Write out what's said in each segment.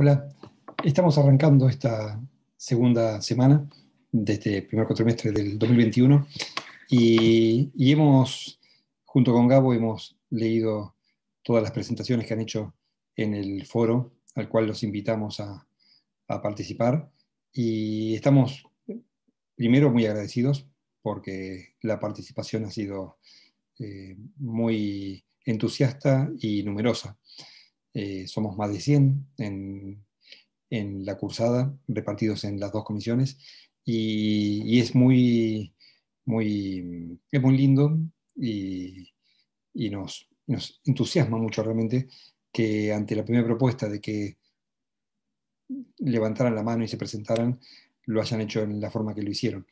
Hola, estamos arrancando esta segunda semana de este primer cuatrimestre del 2021 y, hemos, junto con Gabo, hemos leído todas las presentaciones que han hecho en el foro al cual los invitamos a, participar y estamos primero muy agradecidos porque la participación ha sido eh, muy entusiasta y numerosa. Eh, somos más de 100 en, en, la cursada, repartidos en las dos comisiones, y, y es, muy, muy, es muy lindo y, y nos, nos entusiasma mucho realmente que ante la primera propuesta de que levantaran la mano y se presentaran, lo hayan hecho en la forma que lo hicieron.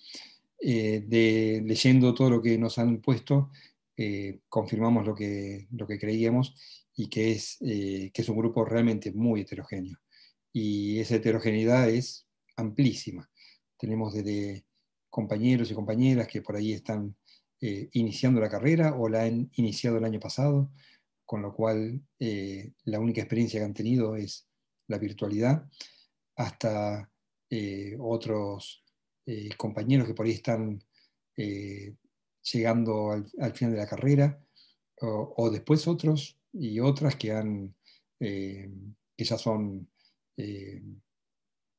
Eh, de, leyendo todo lo que nos han puesto, eh, confirmamos lo que, lo que creíamos y que es, eh, que es un grupo realmente muy heterogéneo. Y esa heterogeneidad es amplísima. Tenemos desde compañeros y compañeras que por ahí están eh, iniciando la carrera o la han iniciado el año pasado, con lo cual la única experiencia que han tenido es la virtualidad, hasta otros compañeros que por ahí están llegando al, final de la carrera, o, después otros y otras que, han, eh, ya son eh,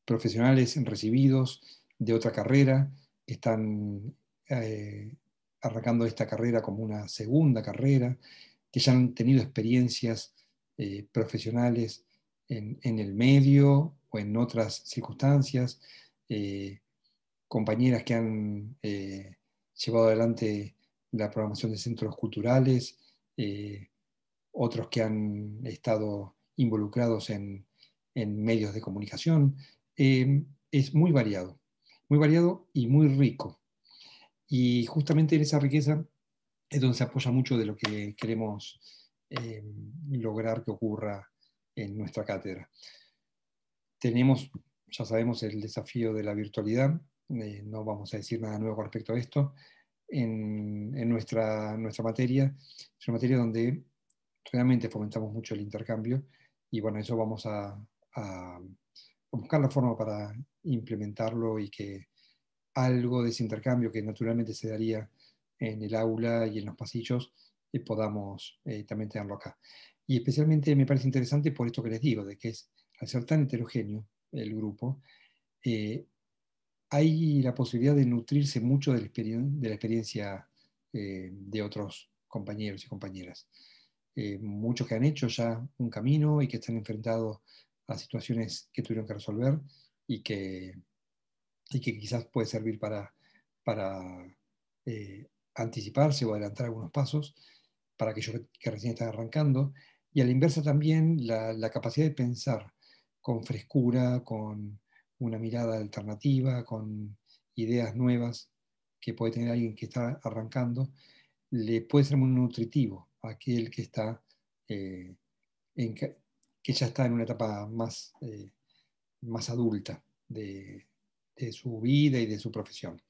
profesionales recibidos de otra carrera, que están eh, arrancando esta carrera como una segunda carrera, que ya han tenido experiencias profesionales en, en, el medio o en otras circunstancias, compañeras que han llevado adelante la programación de centros culturales, eh, otros que han estado involucrados en, medios de comunicación. Em, es muy variado, muy variado y muy rico. Y justamente en esa riqueza es donde se apoya mucho de lo que queremos em, lograr que ocurra en nuestra cátedra. Tenemos, ya sabemos, el desafío de la virtualidad, eh, no vamos a decir nada nuevo respecto a esto, en, nuestra, nuestra materia, es una materia donde realmente fomentamos mucho el intercambio y bueno, eso vamos a, buscar la forma para implementarlo y que algo de ese intercambio que naturalmente se daría en el aula y en los pasillos, eh, podamos eh, también tenerlo acá. Y especialmente me parece interesante por esto que les digo, de que es, al ser tan heterogéneo el grupo, eh, hay la posibilidad de nutrirse mucho de la, experiencia eh, de otros compañeros y compañeras. Eh, muchos que han hecho ya un camino y que están enfrentados a situaciones que tuvieron que resolver y que, y que quizás puede servir para, para eh, anticiparse o adelantar algunos pasos para aquellos que, recién están arrancando. Y a la inversa también la capacidad de pensar con frescura, con, una mirada alternativa, con ideas nuevas que puede tener alguien que está arrancando, le puede ser muy nutritivo a aquel que, está, eh, que ya está en una etapa más, eh, más adulta de, su vida y de su profesión.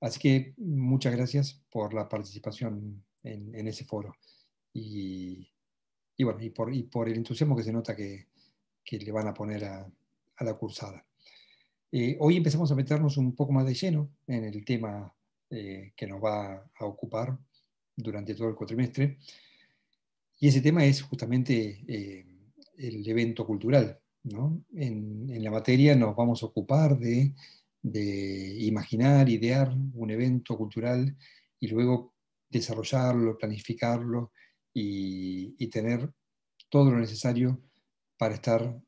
Así que muchas gracias por la participación en, ese foro y, bueno, y por, por, el entusiasmo que se nota que, le van a poner a la cursada. Eh, hoy empezamos a meternos un poco más de lleno en el tema eh, que nos va a ocupar durante todo el cuatrimestre. Y ese tema es justamente eh, el evento cultural. En, la materia nos vamos a ocupar de, imaginar, idear un evento cultural y luego desarrollarlo, planificarlo y, tener todo lo necesario para estar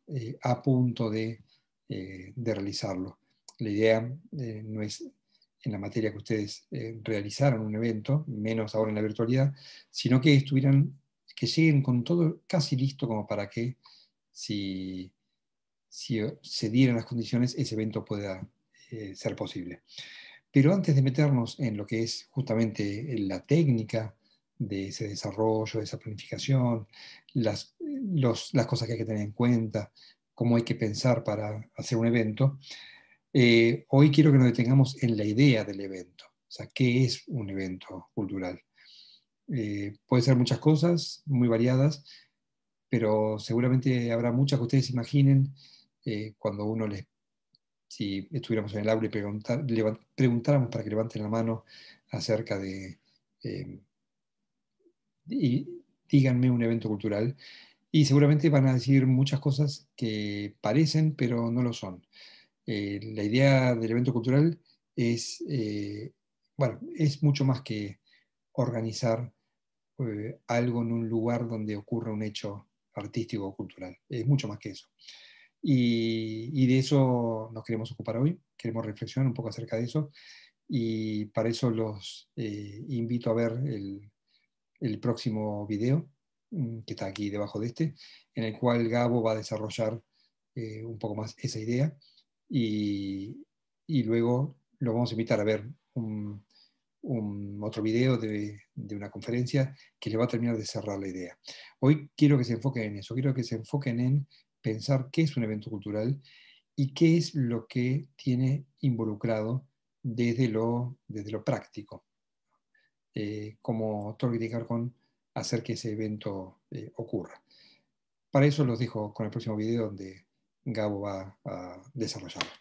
a punto de eh, de realizarlo. La idea eh, no es en la materia que ustedes eh, realizaron un evento, menos ahora en la virtualidad, sino que estuvieran, que lleguen con todo casi listo como para que si, si eh, se dieran las condiciones, ese evento pueda ser posible. Pero antes de meternos en lo que es justamente la técnica de ese desarrollo, de esa planificación, las, las cosas que hay que tener en cuenta, cómo hay que pensar para hacer un evento, eh, hoy quiero que nos detengamos en la idea del evento. O sea, ¿qué es un evento cultural? Eh, puede ser muchas cosas, muy variadas, pero seguramente habrá muchas que ustedes imaginen eh, cuando uno les, si estuviéramos en el aula y preguntáramos para que levanten la mano acerca de, y díganme un evento cultural, y seguramente van a decir muchas cosas que parecen, pero no lo son. Eh, la idea del evento cultural es, eh, bueno, es mucho más que organizar eh, algo en un lugar donde ocurre un hecho artístico o cultural. Es mucho más que eso. Y, de eso nos queremos ocupar hoy, queremos reflexionar un poco acerca de eso. Y para eso los invito a ver el, el próximo video Mm, que está aquí debajo de este, en el cual Gabo va a desarrollar eh, un poco más esa idea y, luego lo vamos a invitar a ver un, otro video de, una conferencia que le va a terminar de cerrar la idea. Hoy quiero que se enfoquen en eso, quiero que se enfoquen en pensar qué es un evento cultural y qué es lo que tiene involucrado desde lo, desde lo práctico, eh, como todo lo hacer que ese evento eh, ocurra. Para eso los dejo con el próximo video donde Gabo va a desarrollarlo.